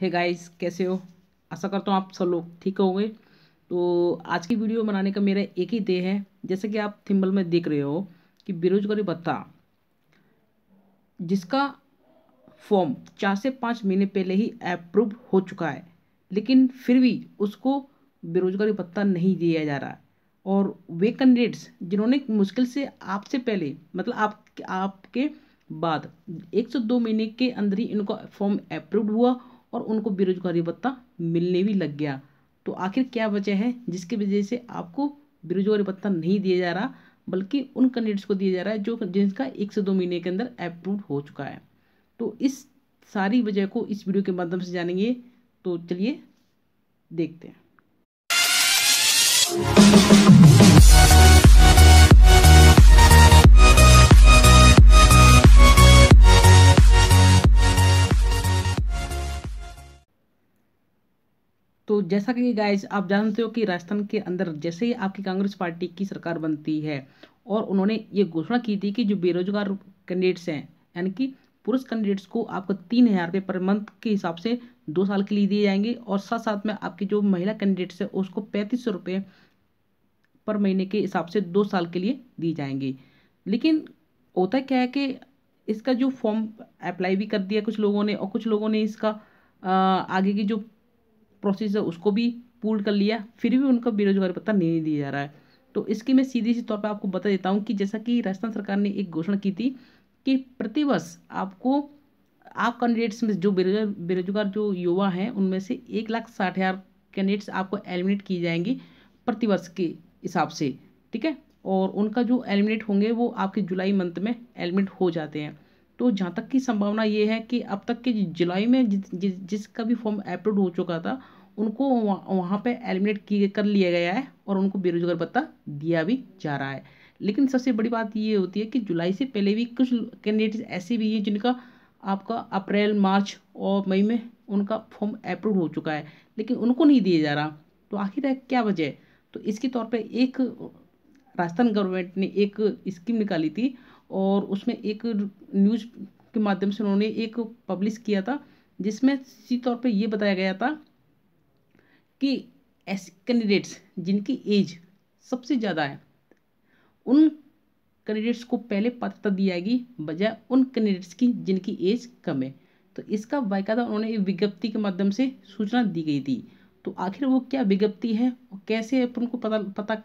हे hey guys कैसे हो आशा करता हूँ आप सब लोग ठीक होंगे तो आज की वीडियो बनाने का मेरा एक ही दे है जैसे कि आप थिम्बल में देख रहे हो कि बेरोजगारी भत्ता जिसका फॉर्म चार से पाँच महीने पहले ही अप्रूव हो चुका है लेकिन फिर भी उसको बेरोजगारी भत्ता नहीं दिया जा रहा और वे कैंडिडेट्स जिन्होंने मुश्किल से आपसे पहले मतलब आप आपके बाद एक से दो महीने के अंदर ही इनका फॉर्म अप्रूव हुआ और उनको बेरोजगारी भत्ता मिलने भी लग गया तो आखिर क्या वजह है जिसकी वजह से आपको बेरोजगारी भत्ता नहीं दिया जा रहा बल्कि उन कैंडिडेट्स को दिया जा रहा है जो जिनका एक से दो महीने के अंदर अप्रूव हो चुका है तो इस सारी वजह को इस वीडियो के माध्यम से जानेंगे तो चलिए देखते हैं तो जैसा कि गाइज आप जानते हो कि राजस्थान के अंदर जैसे ही आपकी कांग्रेस पार्टी की सरकार बनती है और उन्होंने ये घोषणा की थी कि जो बेरोजगार कैंडिडेट्स हैं यानी कि पुरुष कैंडिडेट्स को आपको तीन हज़ार रुपये पर मंथ के हिसाब से दो साल के लिए दिए जाएंगे और साथ साथ में आपकी जो महिला कैंडिडेट्स है उसको पैंतीस सौ रुपये पर महीने के हिसाब से दो साल के लिए दी जाएंगी लेकिन होता क्या है कि इसका जो फॉर्म अप्लाई भी कर दिया कुछ लोगों ने और कुछ लोगों ने इसका आगे की जो प्रोसेस है उसको भी पूर्ण कर लिया फिर भी उनका बेरोजगारी भत्ता नहीं दिया जा रहा है तो इसकी मैं सीधी सी तौर पर आपको बता देता हूँ कि जैसा कि राजस्थान सरकार ने एक घोषणा की थी कि प्रतिवर्ष आपको आप कैंडिडेट्स में जो बेरोजगार बेरोजगार जो युवा हैं उनमें से एक लाख साठ हज़ार कैंडिडेट्स आपको एलिमिनेट किए जाएंगे प्रतिवर्ष के हिसाब से ठीक है और उनका जो एलिमिनेट होंगे वो आपके जुलाई मंथ में एलिमिनेट हो जाते हैं तो जहाँ तक की संभावना ये है कि अब तक के जुलाई में जिसका भी फॉर्म अप्रूव हो चुका था उनको वहाँ पे एलिमिनेट किए कर लिया गया है और उनको बेरोजगार भत्ता दिया भी जा रहा है लेकिन सबसे बड़ी बात ये होती है कि जुलाई से पहले भी कुछ कैंडिडेट ऐसे भी हैं जिनका आपका अप्रैल मार्च और मई में उनका फॉर्म अप्रूव हो चुका है लेकिन उनको नहीं दिया जा रहा तो आखिर है क्या वजह तो इसके तौर पर एक राजस्थान गवर्नमेंट ने एक स्कीम निकाली थी और उसमें एक न्यूज के माध्यम से उन्होंने एक पब्लिश किया था जिसमें इसी तौर पर ये बताया गया था कि ऐसे कैंडिडेट्स जिनकी एज सबसे ज़्यादा है उन कैंडिडेट्स को पहले पात्रता दी जाएगी बजाय उन कैंडिडेट्स की जिनकी एज कम है तो इसका बायदा उन्होंने विज्ञप्ति के माध्यम से सूचना दी गई थी तो आखिर वो क्या विज्ञप्ति है और कैसे अपन को पता पता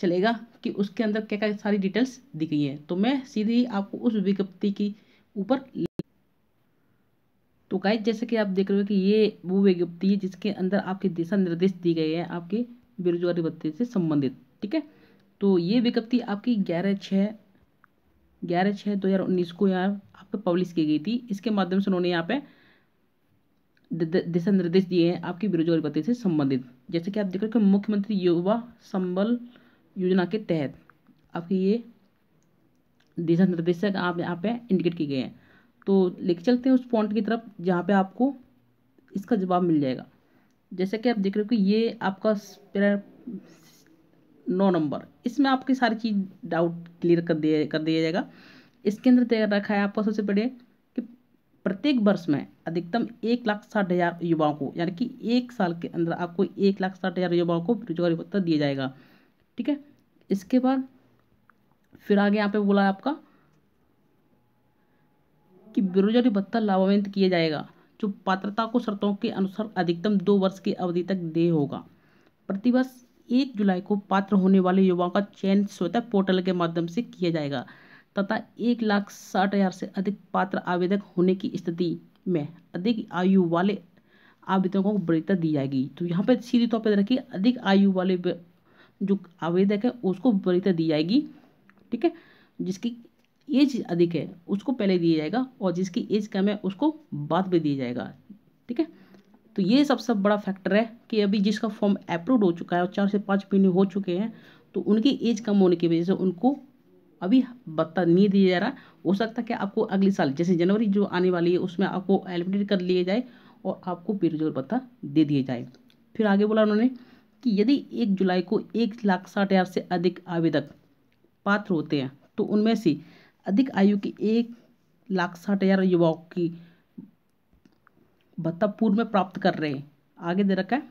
चलेगा कि उसके अंदर क्या क्या सारी डिटेल्स दी गई है तो मैं सीधी आपको उस विज्ञप्ति की ऊपर तो गाइज जैसे कि आप देख रहे हो कि ये वो विज्ञप्ति है जिसके अंदर आपके दिशा निर्देश दिए गए हैं आपके बेरोजगारी भत्ते से संबंधित ठीक है तो ये विज्ञप्ति आपकी ग्यारह छः ग्यारह छः दो हज़ार उन्नीस को यहाँ आप पे पब्लिश की गई थी इसके माध्यम से उन्होंने यहाँ पे दिशा निर्देश दिए हैं आपकी बेरोजगारी भत्ते से संबंधित जैसे कि आप देख रहे हो कि मुख्यमंत्री युवा संबल योजना के तहत आपकी ये दिशा निर्देशक आप यहाँ पे इंडिकेट किए गए हैं तो लेके चलते हैं उस पॉइंट की तरफ जहाँ पे आपको इसका जवाब मिल जाएगा जैसे कि आप देख रहे हो कि ये आपका नौ नंबर इसमें आपकी सारी चीज़ डाउट क्लियर कर दिया कर दिया जाएगा इसके अंदर तय रखा है आपका सबसे पहले कि प्रत्येक वर्ष में अधिकतम एक लाख साठ हज़ार युवाओं को यानी कि एक साल के अंदर आपको एक लाख साठ हज़ार युवाओं को बेरोजगारी भत्ता दिया जाएगा ठीक है इसके बाद फिर आगे यहाँ पे बोला है आपका कि बेरोजगारी भत्ता लाभान्वित किया जाएगा जो पात्रता को शर्तों के अनुसार अधिकतम दो वर्ष की अवधि तक दे होगा प्रतिवर्ष एक जुलाई को पात्र होने वाले युवाओं का चयन स्वतः पोर्टल के माध्यम से किया जाएगा तथा एक लाख साठ हजार से अधिक पात्र आवेदक होने की स्थिति में अधिक आयु वाले आवेदकों को वरीयता दी जाएगी तो यहाँ पर सीधे तौर पर रखिए अधिक आयु वाले जो आवेदक है उसको वरीयता दी जाएगी ठीक है जिसकी एज अधिक है उसको पहले दिया जाएगा और जिसकी एज कम है उसको बाद में दिया जाएगा ठीक है तो ये सबसे सब बड़ा फैक्टर है कि अभी जिसका फॉर्म अप्रूव हो चुका है और चार से पाँच महीने हो चुके हैं तो उनकी एज कम होने की वजह से उनको अभी बत्ता नहीं दिया जा रहा हो सकता है कि आपको अगले साल जैसे जनवरी जो आने वाली है उसमें आपको एलिमिनेट कर लिया जाए और आपको बेरोजगार भत्ता दे दिया जाए फिर आगे बोला उन्होंने कि यदि एक जुलाई को एक लाख साठ हज़ार से अधिक आवेदक पात्र होते हैं तो उनमें से अधिक आयु के एक लाख साठ हज़ार युवाओं की भत्ता पूर्व में प्राप्त कर रहे हैं आगे दे रखा है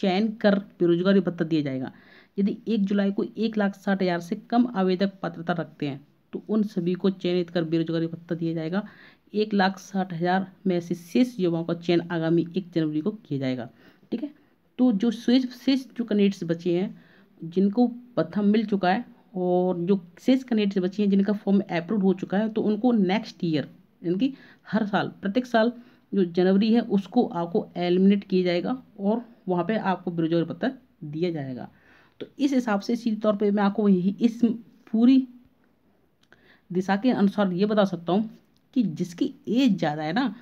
चयन कर बेरोजगारी भत्ता दिया जाएगा यदि एक जुलाई को एक लाख साठ हज़ार से कम आवेदक पात्रता रखते हैं तो उन सभी को चयनित कर बेरोजगारी भत्ता दिया जाएगा एक लाख साठ हज़ार में से शेष युवाओं का चयन आगामी एक जनवरी को किया जाएगा ठीक है तो जो शेष शेष जो कैंडिडेट्स बचे हैं जिनको पत्थर मिल चुका है और जो शेष कैंडिडेट्स बचे हैं जिनका फॉर्म अप्रूव हो चुका है तो उनको नेक्स्ट ईयर यानी कि हर साल प्रत्येक साल जो जनवरी है उसको आपको एलिमिनेट किया जाएगा और वहाँ पे आपको बेरोजगार पत्र दिया जाएगा तो इस हिसाब से सीधे तौर पे मैं आपको यही इस पूरी दिशा के अनुसार ये बता सकता हूँ कि जिसकी एज ज़्यादा है ना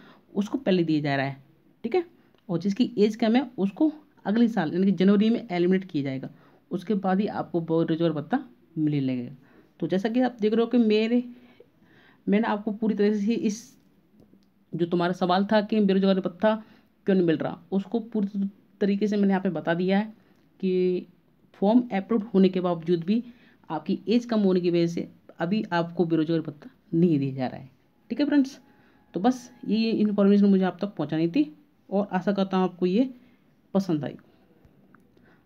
उसको पहले दिया जा रहा है ठीक है और जिसकी एज कम है उसको अगले साल यानी कि जनवरी में एलिमिनेट किया जाएगा उसके बाद ही आपको बेरोजगार भत्ता मिलने लगेगा तो जैसा कि आप देख रहे हो कि मेरे मैंने आपको पूरी तरह से इस जो तुम्हारा सवाल था कि बेरोजगारी भत्ता क्यों नहीं मिल रहा उसको पूरी तरीके से मैंने यहाँ पे बता दिया है कि फॉर्म अप्रूव होने के बावजूद भी आपकी एज कम होने की वजह से अभी आपको बेरोजगारी भत्ता नहीं दिया जा रहा है ठीक है फ्रेंड्स तो बस ये इन्फॉर्मेशन मुझे आप तक पहुँचानी थी और आशा करता हूँ आपको ये पसंद आई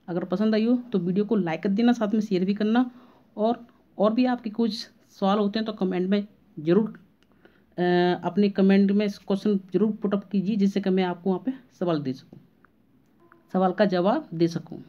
अगर पसंद आई हो तो वीडियो को लाइक कर देना साथ में शेयर भी करना और और भी आपके कुछ सवाल होते हैं तो कमेंट में ज़रूर अपने कमेंट में क्वेश्चन जरूर पुटअप कीजिए जिससे कि मैं आपको वहाँ पे सवाल दे सकूँ सवाल का जवाब दे सकूँ